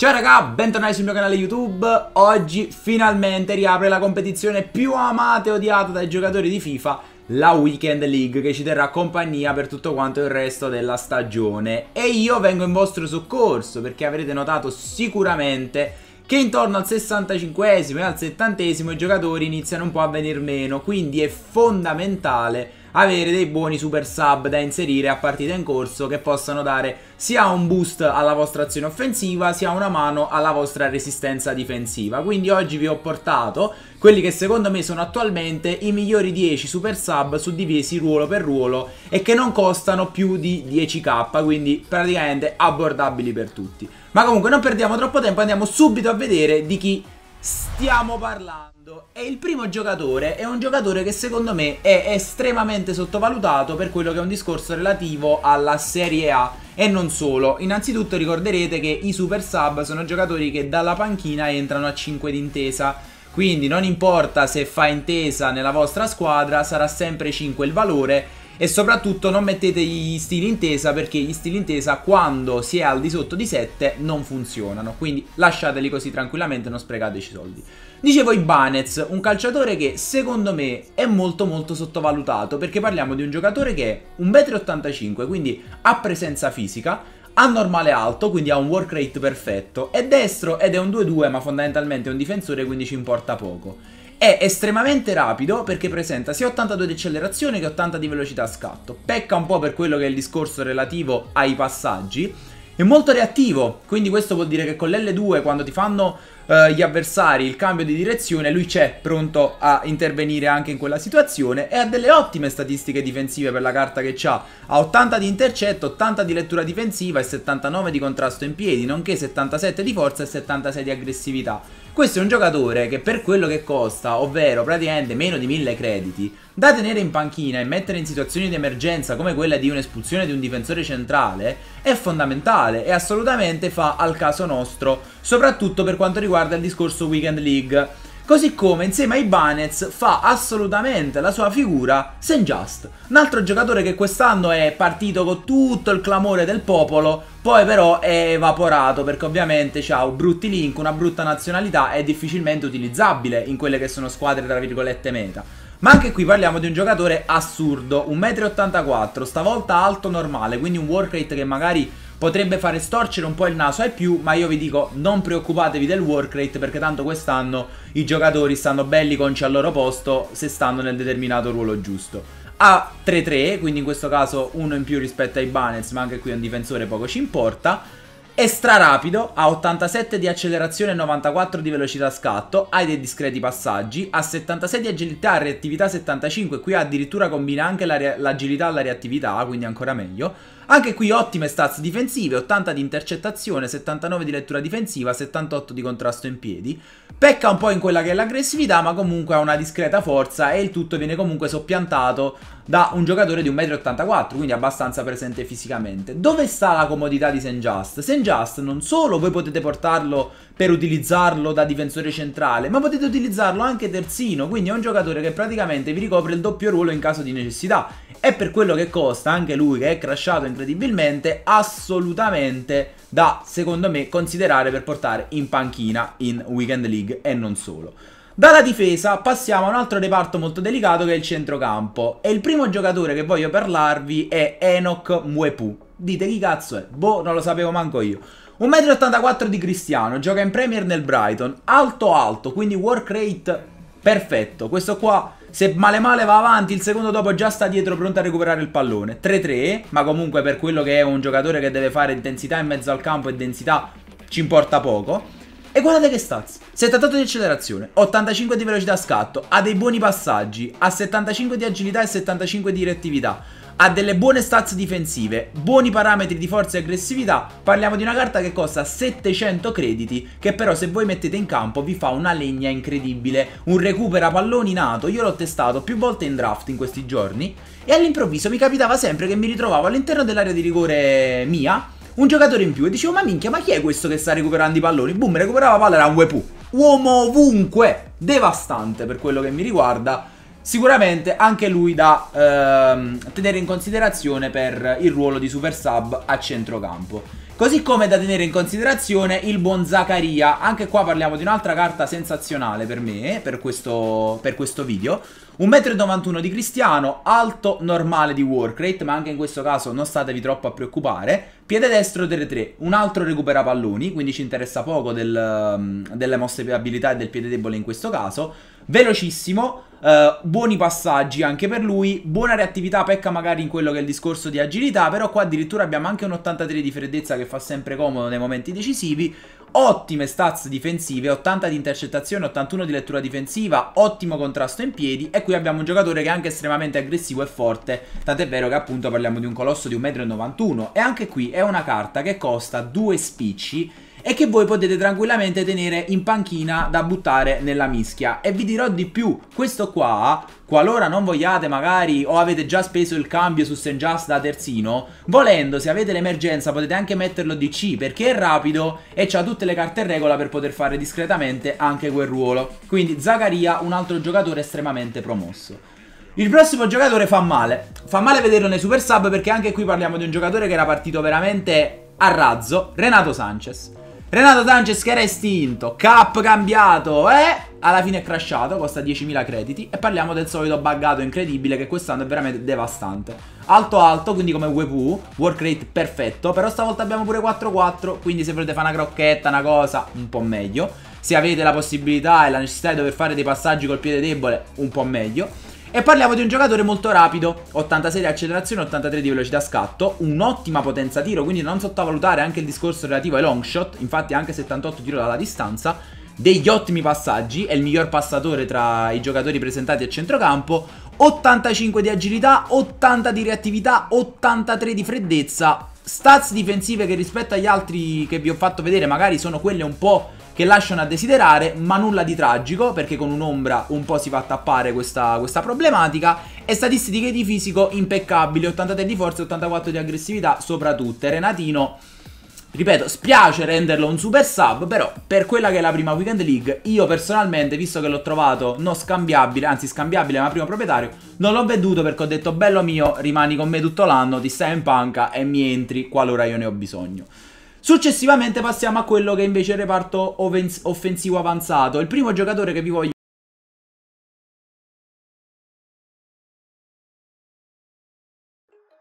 Ciao raga, bentornati sul mio canale YouTube Oggi finalmente riapre la competizione più amata e odiata dai giocatori di FIFA La Weekend League che ci terrà compagnia per tutto quanto il resto della stagione E io vengo in vostro soccorso perché avrete notato sicuramente che intorno al 65esimo e al 70esimo i giocatori iniziano un po' a venir meno Quindi è fondamentale avere dei buoni super sub da inserire a partita in corso che possano dare sia un boost alla vostra azione offensiva sia una mano alla vostra resistenza difensiva. Quindi oggi vi ho portato quelli che secondo me sono attualmente i migliori 10 super sub suddivisi ruolo per ruolo e che non costano più di 10k, quindi praticamente abbordabili per tutti. Ma comunque non perdiamo troppo tempo, andiamo subito a vedere di chi stiamo parlando? E il primo giocatore è un giocatore che secondo me è estremamente sottovalutato per quello che è un discorso relativo alla Serie A e non solo. Innanzitutto ricorderete che i Super Sub sono giocatori che dalla panchina entrano a 5 d'intesa. Quindi non importa se fa intesa nella vostra squadra, sarà sempre 5 il valore e soprattutto non mettete gli stili intesa perché gli stili intesa quando si è al di sotto di 7 non funzionano, quindi lasciateli così tranquillamente, non sprecateci soldi. Dicevo Ibanez, un calciatore che secondo me è molto molto sottovalutato perché parliamo di un giocatore che è un 1,85 m, quindi ha presenza fisica, ha normale alto, quindi ha un work rate perfetto, è destro ed è un 2-2 ma fondamentalmente è un difensore quindi ci importa poco. È estremamente rapido perché presenta sia 82 di accelerazione che 80 di velocità a scatto. Pecca un po' per quello che è il discorso relativo ai passaggi. È molto reattivo, quindi questo vuol dire che con l'L2 quando ti fanno eh, gli avversari il cambio di direzione, lui c'è pronto a intervenire anche in quella situazione e ha delle ottime statistiche difensive per la carta che ha. Ha 80 di intercetto, 80 di lettura difensiva e 79 di contrasto in piedi, nonché 77 di forza e 76 di aggressività. Questo è un giocatore che per quello che costa, ovvero praticamente meno di 1000 crediti, da tenere in panchina e mettere in situazioni di emergenza come quella di un'espulsione di un difensore centrale è fondamentale e assolutamente fa al caso nostro, soprattutto per quanto riguarda il discorso Weekend League Così come insieme ai Banez fa assolutamente la sua figura Saint Senjust, un altro giocatore che quest'anno è partito con tutto il clamore del popolo, poi però è evaporato perché ovviamente ha brutti link, una brutta nazionalità e difficilmente utilizzabile in quelle che sono squadre tra virgolette meta. Ma anche qui parliamo di un giocatore assurdo, 1,84m, stavolta alto normale, quindi un work rate che magari potrebbe fare storcere un po' il naso ai più, ma io vi dico non preoccupatevi del work rate perché tanto quest'anno i giocatori stanno belli conci al loro posto se stanno nel determinato ruolo giusto. A 3-3, quindi in questo caso uno in più rispetto ai Banets, ma anche qui un difensore poco ci importa. Estra rapido, ha 87 di accelerazione e 94 di velocità scatto, ha dei discreti passaggi, ha 76 di agilità e reattività 75, qui addirittura combina anche l'agilità alla reattività, quindi ancora meglio. Anche qui ottime stats difensive, 80 di intercettazione, 79 di lettura difensiva, 78 di contrasto in piedi. Pecca un po' in quella che è l'aggressività, ma comunque ha una discreta forza e il tutto viene comunque soppiantato da un giocatore di 1,84m, quindi abbastanza presente fisicamente. Dove sta la comodità di Just? Senjust? Just non solo voi potete portarlo per utilizzarlo da difensore centrale, ma potete utilizzarlo anche terzino, quindi è un giocatore che praticamente vi ricopre il doppio ruolo in caso di necessità e per quello che costa anche lui che è crashato incredibilmente assolutamente da secondo me considerare per portare in panchina in Weekend League e non solo. Dalla difesa passiamo a un altro reparto molto delicato che è il centrocampo e il primo giocatore che voglio parlarvi è Enoch Mwepu. Dite chi cazzo è? Boh, non lo sapevo manco io. 1,84 m di Cristiano, gioca in Premier nel Brighton, alto alto, quindi work rate perfetto. Questo qua se male male va avanti, il secondo dopo già sta dietro pronto a recuperare il pallone. 3-3, ma comunque per quello che è un giocatore che deve fare intensità in mezzo al campo e densità ci importa poco. E guardate che stats, 78 di accelerazione, 85 di velocità scatto, ha dei buoni passaggi, ha 75 di agilità e 75 di rettività ha delle buone stats difensive, buoni parametri di forza e aggressività, parliamo di una carta che costa 700 crediti, che però se voi mettete in campo vi fa una legna incredibile, un recupera palloni nato, io l'ho testato più volte in draft in questi giorni, e all'improvviso mi capitava sempre che mi ritrovavo all'interno dell'area di rigore mia, un giocatore in più, e dicevo ma minchia ma chi è questo che sta recuperando i palloni? Boom, recuperava palla, era un Wepu, uomo ovunque, devastante per quello che mi riguarda, Sicuramente anche lui da ehm, tenere in considerazione per il ruolo di super sub a centrocampo. Così come da tenere in considerazione il buon Zaccaria, anche qua parliamo di un'altra carta sensazionale per me, per questo, per questo video. 1,91m di Cristiano, alto normale di workrate, ma anche in questo caso non statevi troppo a preoccupare. Piede destro 3-3, un altro recupera palloni, quindi ci interessa poco del, ehm, delle mosse abilità e del piede debole in questo caso. Velocissimo, Uh, buoni passaggi anche per lui, buona reattività, pecca magari in quello che è il discorso di agilità, però qua addirittura abbiamo anche un 83 di freddezza che fa sempre comodo nei momenti decisivi, ottime stats difensive, 80 di intercettazione, 81 di lettura difensiva, ottimo contrasto in piedi e qui abbiamo un giocatore che è anche estremamente aggressivo e forte, tant'è vero che appunto parliamo di un colosso di 1,91m e anche qui è una carta che costa due spicci e che voi potete tranquillamente tenere in panchina da buttare nella mischia. E vi dirò di più, questo qua, qualora non vogliate magari o avete già speso il cambio su St. Just da terzino, volendo se avete l'emergenza potete anche metterlo DC perché è rapido e ha tutte le carte in regola per poter fare discretamente anche quel ruolo. Quindi Zagaria, un altro giocatore estremamente promosso. Il prossimo giocatore fa male. Fa male vederlo nei super sub perché anche qui parliamo di un giocatore che era partito veramente a razzo, Renato Sanchez. Renato Sanchez che era estinto, cap cambiato e eh? alla fine è crashato, costa 10.000 crediti e parliamo del solito buggato incredibile che quest'anno è veramente devastante. Alto alto, quindi come WPU, work rate perfetto, però stavolta abbiamo pure 4-4, quindi se volete fare una crocchetta, una cosa, un po' meglio. Se avete la possibilità e la necessità di dover fare dei passaggi col piede debole, un po' meglio. E parliamo di un giocatore molto rapido, 86 di accelerazione, 83 di velocità scatto, un'ottima potenza tiro, quindi non sottovalutare anche il discorso relativo ai long shot, infatti anche 78 tiro dalla distanza, degli ottimi passaggi, è il miglior passatore tra i giocatori presentati a centrocampo, 85 di agilità, 80 di reattività, 83 di freddezza, stats difensive che rispetto agli altri che vi ho fatto vedere magari sono quelle un po' che lasciano a desiderare, ma nulla di tragico, perché con un'ombra un po' si fa tappare questa, questa problematica. E statistiche di fisico impeccabili, 83 di forza e 84 di aggressività soprattutto. Renatino Ripeto, spiace renderlo un super sub, però per quella che è la prima Weekend League, io personalmente, visto che l'ho trovato non scambiabile, anzi scambiabile ma primo proprietario, non l'ho venduto perché ho detto bello mio, rimani con me tutto l'anno, ti stai in panca e mi entri qualora io ne ho bisogno. Successivamente passiamo a quello che invece è il reparto offensivo avanzato. Il primo giocatore che vi voglio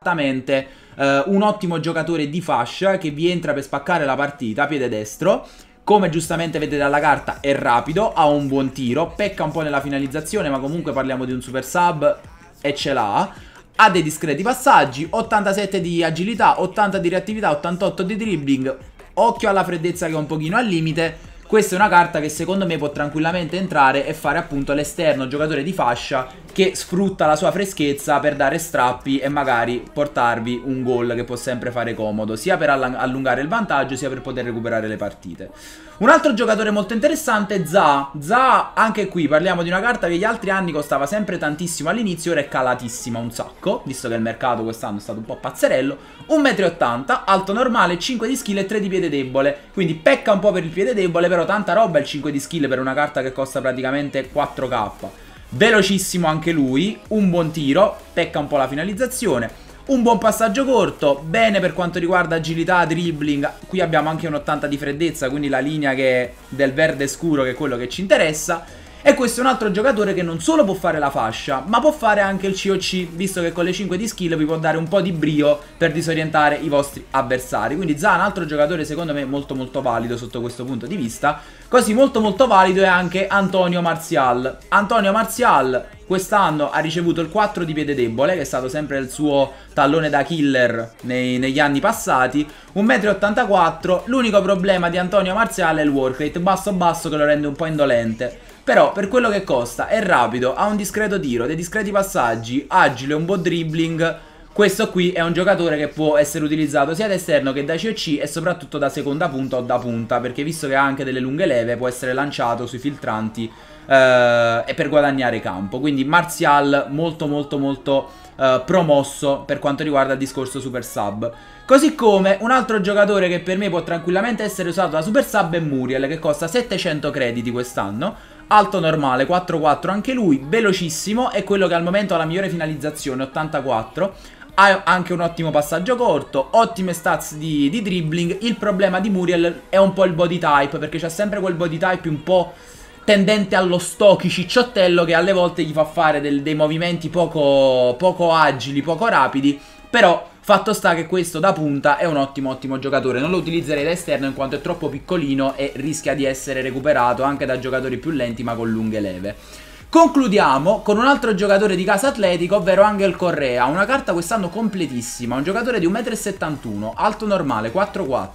esattamente uh, un ottimo giocatore di fascia che vi entra per spaccare la partita, piede destro. Come giustamente vedete dalla carta è rapido, ha un buon tiro, pecca un po' nella finalizzazione ma comunque parliamo di un super sub e ce l'ha ha dei discreti passaggi, 87 di agilità, 80 di reattività, 88 di dribbling, occhio alla freddezza che è un pochino al limite, questa è una carta che secondo me può tranquillamente entrare e fare appunto all'esterno giocatore di fascia che sfrutta la sua freschezza per dare strappi e magari portarvi un gol che può sempre fare comodo, sia per allungare il vantaggio sia per poter recuperare le partite. Un altro giocatore molto interessante è Za. Za, anche qui parliamo di una carta che gli altri anni costava sempre tantissimo all'inizio, ora è calatissima un sacco, visto che il mercato quest'anno è stato un po' pazzerello. 1,80 m, alto normale, 5 di skill e 3 di piede debole, quindi pecca un po' per il piede debole, però tanta roba il 5 di skill per una carta che costa praticamente 4k velocissimo anche lui, un buon tiro, pecca un po' la finalizzazione. Un buon passaggio corto, bene per quanto riguarda agilità, dribbling, qui abbiamo anche un 80 di freddezza, quindi la linea che è del verde scuro che è quello che ci interessa. E questo è un altro giocatore che non solo può fare la fascia, ma può fare anche il COC, visto che con le 5 di skill vi può dare un po' di brio per disorientare i vostri avversari. Quindi Zan, altro giocatore secondo me molto molto valido sotto questo punto di vista. Così molto molto valido è anche Antonio Martial. Antonio Martial quest'anno ha ricevuto il 4 di piede debole, che è stato sempre il suo tallone da killer nei, negli anni passati, 1,84m, l'unico problema di Antonio Marziale è il work rate basso basso che lo rende un po' indolente. Però per quello che costa è rapido, ha un discreto tiro, dei discreti passaggi, agile, un po' dribbling. Questo qui è un giocatore che può essere utilizzato sia da esterno che da COC e soprattutto da seconda punta o da punta, perché visto che ha anche delle lunghe leve può essere lanciato sui filtranti eh, e per guadagnare campo. Quindi Martial molto molto molto eh, promosso per quanto riguarda il discorso Super Sub. Così come un altro giocatore che per me può tranquillamente essere usato da Super Sub è Muriel, che costa 700 crediti quest'anno Alto normale, 4-4 anche lui, velocissimo, è quello che al momento ha la migliore finalizzazione, 84. Ha anche un ottimo passaggio corto, ottime stats di, di dribbling. Il problema di Muriel è un po' il body type, perché c'è sempre quel body type un po' tendente allo stocky cicciottello che alle volte gli fa fare del, dei movimenti poco, poco agili, poco rapidi, però Fatto sta che questo da punta è un ottimo ottimo giocatore. Non lo utilizzerei da esterno in quanto è troppo piccolino e rischia di essere recuperato anche da giocatori più lenti ma con lunghe leve. Concludiamo con un altro giocatore di casa atletico ovvero Angel Correa, una carta quest'anno completissima, un giocatore di 1,71 m, alto normale, 4-4,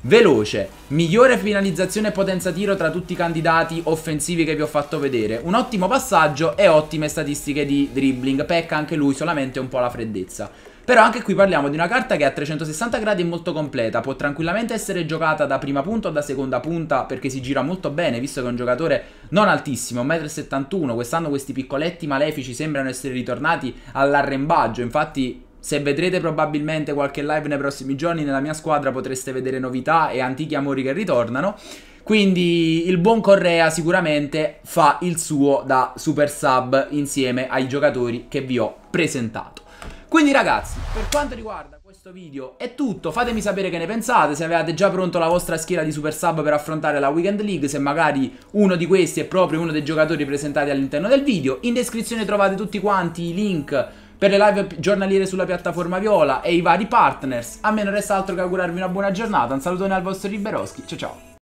veloce, migliore finalizzazione e potenza tiro tra tutti i candidati offensivi che vi ho fatto vedere, un ottimo passaggio e ottime statistiche di dribbling, pecca anche lui solamente un po' la freddezza. Però anche qui parliamo di una carta che a 360 gradi è molto completa, può tranquillamente essere giocata da prima punta o da seconda punta perché si gira molto bene, visto che è un giocatore non altissimo, 1,71 m, quest'anno questi piccoletti malefici sembrano essere ritornati all'arrembaggio, infatti se vedrete probabilmente qualche live nei prossimi giorni nella mia squadra potreste vedere novità e antichi amori che ritornano. Quindi il buon Correa sicuramente fa il suo da super sub insieme ai giocatori che vi ho presentato. Quindi ragazzi, per quanto riguarda questo video è tutto, fatemi sapere che ne pensate, se avevate già pronto la vostra schiera di Super Sub per affrontare la Weekend League, se magari uno di questi è proprio uno dei giocatori presentati all'interno del video. In descrizione trovate tutti quanti i link per le live giornaliere sulla piattaforma Viola e i vari partners. A me non resta altro che augurarvi una buona giornata, un salutone al vostro Liberoschi, ciao ciao!